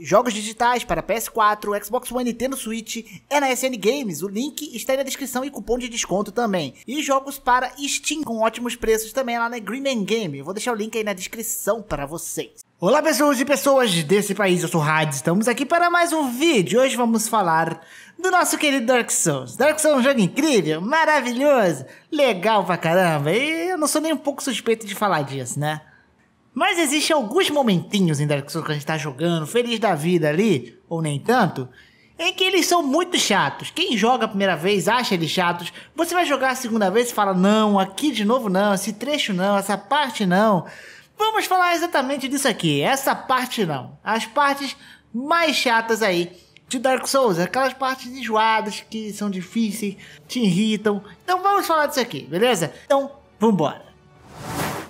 Jogos digitais para PS4, Xbox One, Nintendo Switch é na SN Games. O link está aí na descrição e cupom de desconto também. E jogos para Steam com ótimos preços também lá na Green Game. vou deixar o link aí na descrição para vocês. Olá pessoas e pessoas desse país, eu sou Hades, estamos aqui para mais um vídeo. Hoje vamos falar do nosso querido Dark Souls. Dark Souls é um jogo incrível, maravilhoso, legal pra caramba. E eu não sou nem um pouco suspeito de falar disso, né? Mas existem alguns momentinhos em Dark Souls que a gente tá jogando, feliz da vida ali, ou nem tanto, em que eles são muito chatos. Quem joga a primeira vez acha eles chatos. Você vai jogar a segunda vez e fala: não, aqui de novo não, esse trecho não, essa parte não. Vamos falar exatamente disso aqui, essa parte não. As partes mais chatas aí de Dark Souls, aquelas partes enjoadas que são difíceis, te irritam. Então vamos falar disso aqui, beleza? Então, vambora.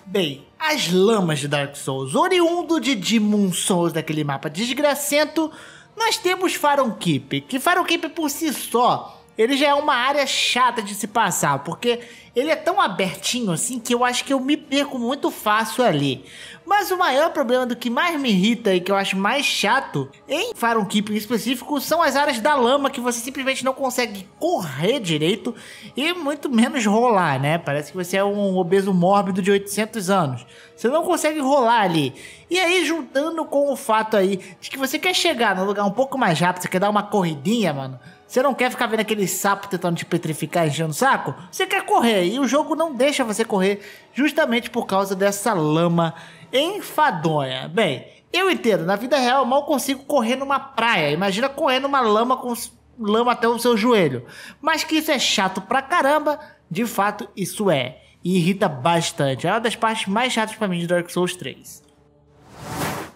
Bem, as lamas de Dark Souls, oriundo de Demon Souls, daquele mapa desgracento, nós temos Faron Keep, que Faron Keep por si só ele já é uma área chata de se passar, porque ele é tão abertinho assim que eu acho que eu me perco muito fácil ali. Mas o maior problema do que mais me irrita e que eu acho mais chato em Faron Keeping específico são as áreas da lama que você simplesmente não consegue correr direito e muito menos rolar, né? Parece que você é um obeso mórbido de 800 anos. Você não consegue rolar ali. E aí, juntando com o fato aí de que você quer chegar no lugar um pouco mais rápido, você quer dar uma corridinha, mano você não quer ficar vendo aquele sapo tentando te petrificar, enchendo o saco? Você quer correr e o jogo não deixa você correr justamente por causa dessa lama enfadonha. Bem, eu entendo, na vida real eu mal consigo correr numa praia. Imagina correr numa lama com lama até o seu joelho. Mas que isso é chato pra caramba, de fato isso é. E irrita bastante. É uma das partes mais chatas para mim de Dark Souls 3.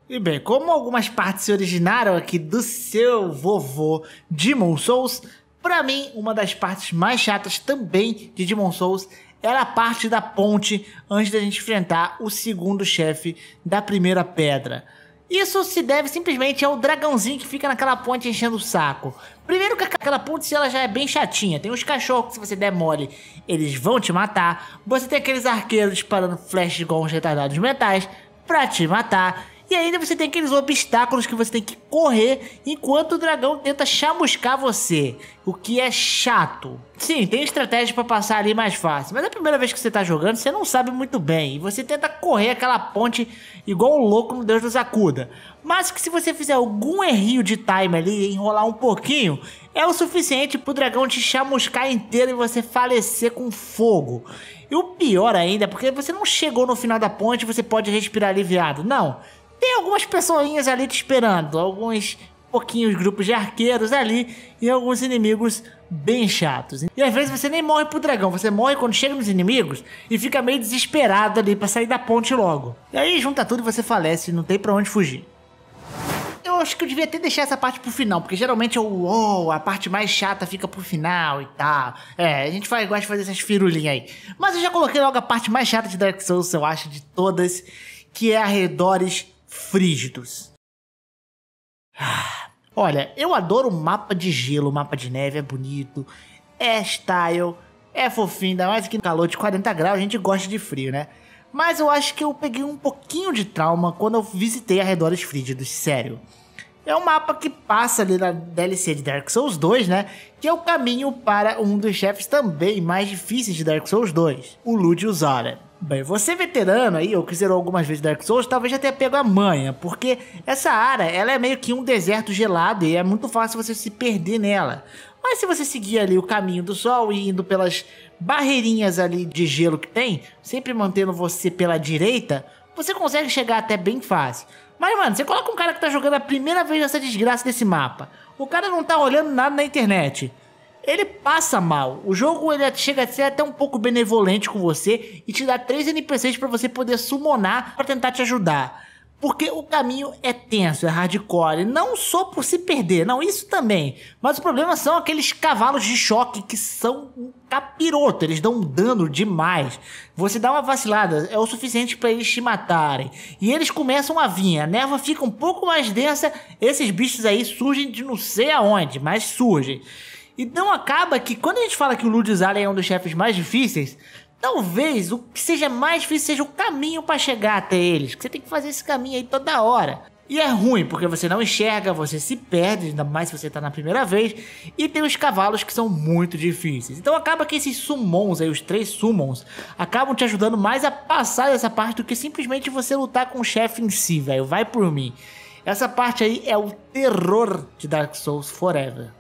E bem, como algumas partes se originaram aqui do seu vovô Demon Souls, para mim, uma das partes mais chatas também de Demon Souls era a parte da ponte antes da gente enfrentar o segundo chefe da primeira pedra. Isso se deve simplesmente ao dragãozinho que fica naquela ponte enchendo o saco. Primeiro que aquela ponte ela já é bem chatinha. Tem os cachorros que se você der mole, eles vão te matar. Você tem aqueles arqueiros disparando flash com os retardados metais pra te matar. E ainda você tem aqueles obstáculos que você tem que correr enquanto o dragão tenta chamuscar você, o que é chato. Sim, tem estratégia para passar ali mais fácil, mas é a primeira vez que você tá jogando, você não sabe muito bem e você tenta correr aquela ponte igual um louco no Deus nos acuda. Mas que se você fizer algum errinho de time ali, enrolar um pouquinho, é o suficiente pro dragão te chamuscar inteiro e você falecer com fogo. E o pior ainda, é porque você não chegou no final da ponte, você pode respirar aliviado. Não tem algumas pessoinhas ali te esperando, alguns pouquinhos grupos de arqueiros ali e alguns inimigos bem chatos. E às vezes você nem morre pro dragão, você morre quando chega nos inimigos e fica meio desesperado ali para sair da ponte logo. E aí junta tudo e você falece, não tem para onde fugir. Eu acho que eu devia até deixar essa parte pro final, porque geralmente é o oh, a parte mais chata fica pro final e tal. É, a gente vai, gosta de fazer essas firulinhas aí. Mas eu já coloquei logo a parte mais chata de Dark Souls, eu acho, de todas, que é arredores frígidos. Ah, olha, eu adoro o mapa de gelo, o mapa de neve, é bonito, é style, é fofinho, ainda mais que no calor de 40 graus a gente gosta de frio, né? Mas eu acho que eu peguei um pouquinho de trauma quando eu visitei arredores frígidos, sério. É um mapa que passa ali na DLC de Dark Souls 2, né? Que é o caminho para um dos chefes também mais difíceis de Dark Souls 2, o Lude Bem, você veterano aí, ou que zerou algumas vezes Dark Souls, talvez já tenha pego a manha, porque essa área, ela é meio que um deserto gelado e é muito fácil você se perder nela. Mas se você seguir ali o caminho do sol e indo pelas barreirinhas ali de gelo que tem, sempre mantendo você pela direita, você consegue chegar até bem fácil. Mas, mano, você coloca um cara que tá jogando a primeira vez nessa desgraça desse mapa. O cara não tá olhando nada na internet ele passa mal. O jogo ele chega a ser até um pouco benevolente com você e te dá três NPCs para você poder summonar para tentar te ajudar. Porque o caminho é tenso, é hardcore, não só por se perder, não, isso também. Mas o problema são aqueles cavalos de choque que são um capiroto, eles dão um dano demais. Você dá uma vacilada, é o suficiente para eles te matarem. E eles começam a vir, a névoa fica um pouco mais densa, esses bichos aí surgem de não sei aonde, mas surgem. Então acaba que quando a gente fala que o Ludus Allen é um dos chefes mais difíceis, talvez o que seja mais difícil seja o caminho para chegar até eles. Que você tem que fazer esse caminho aí toda hora. E é ruim, porque você não enxerga, você se perde, ainda mais se você está na primeira vez, e tem os cavalos que são muito difíceis. Então acaba que esses summons aí, os três summons, acabam te ajudando mais a passar dessa parte do que simplesmente você lutar com o chefe em si, velho. Vai por mim. Essa parte aí é o terror de Dark Souls Forever.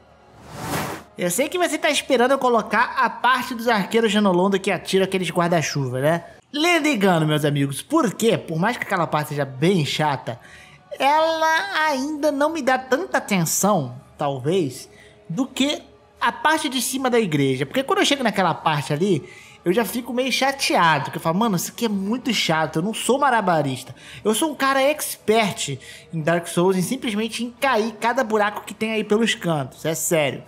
Eu sei que você tá esperando eu colocar a parte dos arqueiros de que atira aqueles guarda-chuva, né? Lê ligando, meus amigos, porque, por mais que aquela parte seja bem chata, ela ainda não me dá tanta atenção, talvez, do que a parte de cima da igreja. Porque quando eu chego naquela parte ali, eu já fico meio chateado. Porque eu falo, mano, isso aqui é muito chato. Eu não sou marabarista. Eu sou um cara expert em Dark Souls em simplesmente encair cada buraco que tem aí pelos cantos. É sério.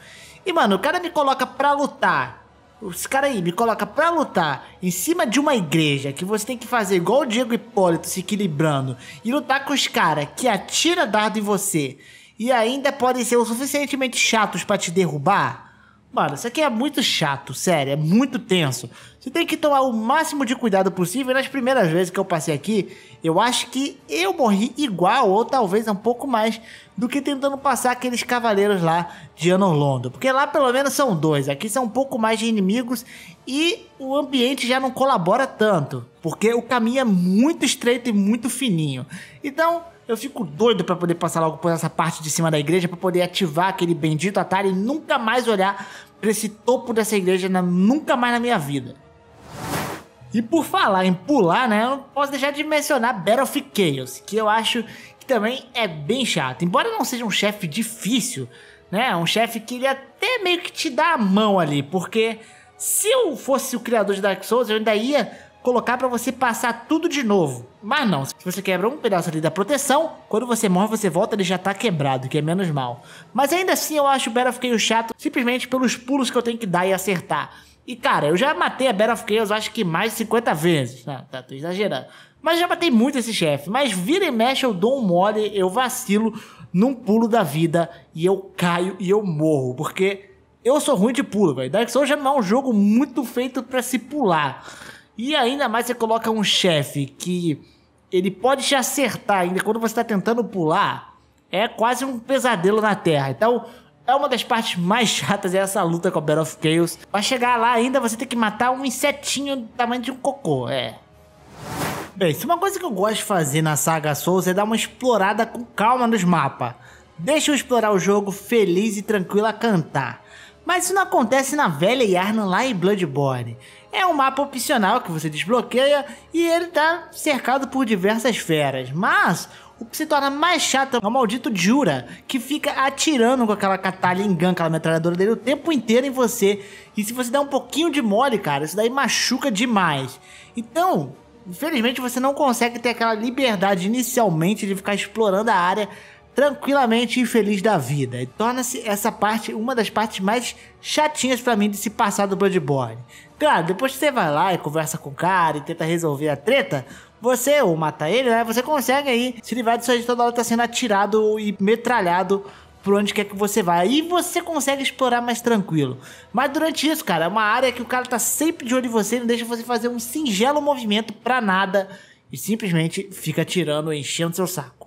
E, mano, o cara me coloca pra lutar. Os caras aí me coloca pra lutar em cima de uma igreja que você tem que fazer igual o Diego Hipólito se equilibrando e lutar com os caras que atira dardo em você e ainda podem ser o suficientemente chatos para te derrubar. Mano, isso aqui é muito chato, sério, é muito tenso. Você tem que tomar o máximo de cuidado possível. nas primeiras vezes que eu passei aqui, eu acho que eu morri igual, ou talvez um pouco mais, do que tentando passar aqueles cavaleiros lá de Anorlondo. Porque lá pelo menos são dois, aqui são um pouco mais de inimigos e o ambiente já não colabora tanto. Porque o caminho é muito estreito e muito fininho. Então, eu fico doido para poder passar logo por essa parte de cima da igreja para poder ativar aquele bendito atalho e nunca mais olhar pra esse topo dessa igreja na, nunca mais na minha vida. E por falar em pular, né, eu não posso deixar de mencionar Battle of Chaos, que eu acho que também é bem chato. Embora não seja um chefe difícil, né, é um chefe que ele até meio que te dá a mão ali, porque se eu fosse o criador de Dark Souls, eu ainda ia colocar para você passar tudo de novo. Mas não, se você quebra um pedaço ali da proteção, quando você morre você volta, ele já tá quebrado, que é menos mal. Mas ainda assim eu acho o Battle Chaos chato simplesmente pelos pulos que eu tenho que dar e acertar. E cara, eu já matei a Battle Chaos acho que mais de 50 vezes. Ah, tá, tô exagerando. Mas já matei muito esse chefe. Mas vira e mexe, eu dou um mole, eu vacilo num pulo da vida e eu caio e eu morro. Porque eu sou ruim de pulo, velho. Dark Souls já não é um jogo muito feito para se pular. E ainda mais você coloca um chefe que ele pode te acertar ainda quando você está tentando pular. É quase um pesadelo na Terra. Então, é uma das partes mais chatas é essa luta com a Battle of Chaos. Pra chegar lá ainda você tem que matar um insetinho do tamanho de um cocô, é. Bem, se uma coisa que eu gosto de fazer na saga Souls é dar uma explorada com calma nos mapas. Deixa eu explorar o jogo feliz e tranquilo a cantar. Mas isso não acontece na velha Yarna lá em Bloodborne. É um mapa opcional que você desbloqueia e ele está cercado por diversas feras, mas o que se torna mais chato é o maldito Jura, que fica atirando com aquela catalingan, aquela metralhadora dele o tempo inteiro em você. E se você der um pouquinho de mole, cara, isso daí machuca demais. Então, infelizmente você não consegue ter aquela liberdade inicialmente de ficar explorando a área tranquilamente e feliz da vida. E torna-se essa parte uma das partes mais chatinhas para mim de se passar do Bloodborne. Claro, depois que você vai lá e conversa com o cara e tenta resolver a treta, você, ou matar ele, né? Você consegue aí se livrar disso aí de toda hora tá sendo atirado e metralhado por onde quer que você vá. Aí você consegue explorar mais tranquilo. Mas durante isso, cara, é uma área que o cara tá sempre de olho em você, não deixa você fazer um singelo movimento pra nada e simplesmente fica atirando, enchendo seu saco.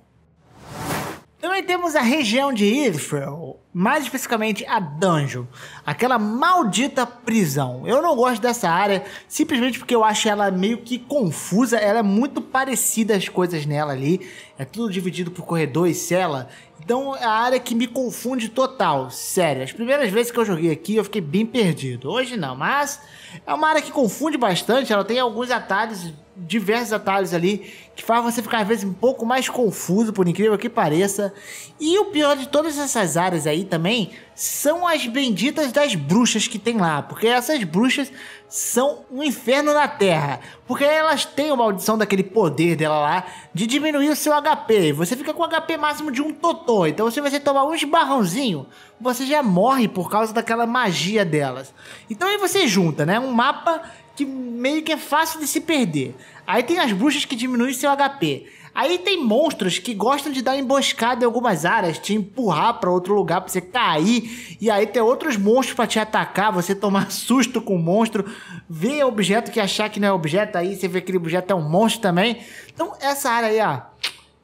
Também temos a região de Israel, mais especificamente a Dungeon, aquela maldita prisão. Eu não gosto dessa área simplesmente porque eu acho ela meio que confusa, ela é muito parecida as coisas nela ali, é tudo dividido por corredor e cela. Então é a área que me confunde total, sério. As primeiras vezes que eu joguei aqui eu fiquei bem perdido. Hoje não, mas é uma área que confunde bastante, ela tem alguns atalhos diversos atalhos ali que faz você ficar às vezes um pouco mais confuso, por incrível que pareça. E o pior de todas essas áreas aí também são as benditas das bruxas que tem lá, porque essas bruxas são um inferno na Terra, porque elas têm uma maldição daquele poder dela lá de diminuir o seu HP. Você fica com o HP máximo de um totô, então se você tomar um esbarrãozinho, você já morre por causa daquela magia delas. Então aí você junta, né, um mapa que meio que é fácil de se perder. Aí tem as bruxas que diminuem seu HP. Aí tem monstros que gostam de dar emboscada em algumas áreas, te empurrar para outro lugar para você cair, e aí tem outros monstros para te atacar, você tomar susto com o monstro, ver objeto que achar que não é objeto, aí você vê que aquele objeto é um monstro também. Então essa área aí, ó,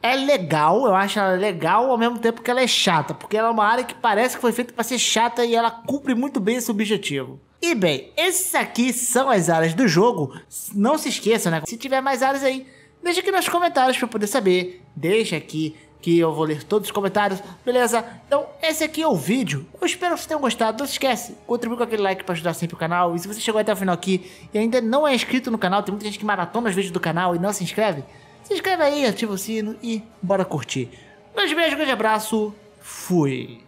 é legal, eu acho ela legal ao mesmo tempo que ela é chata, porque ela é uma área que parece que foi feita para ser chata e ela cumpre muito bem esse objetivo. E bem, esses aqui são as áreas do jogo. Não se esqueçam, né? Se tiver mais áreas aí, deixa aqui nos comentários para eu poder saber. Deixa aqui que eu vou ler todos os comentários, beleza? Então, esse aqui é o vídeo. Eu espero que vocês tenham gostado. Não se esquece, contribui com aquele like para ajudar sempre o canal. E se você chegou até o final aqui e ainda não é inscrito no canal, tem muita gente que maratona os vídeos do canal e não se inscreve, se inscreve aí, ativa o sino e bora curtir. Um grande beijo, um grande abraço. Fui.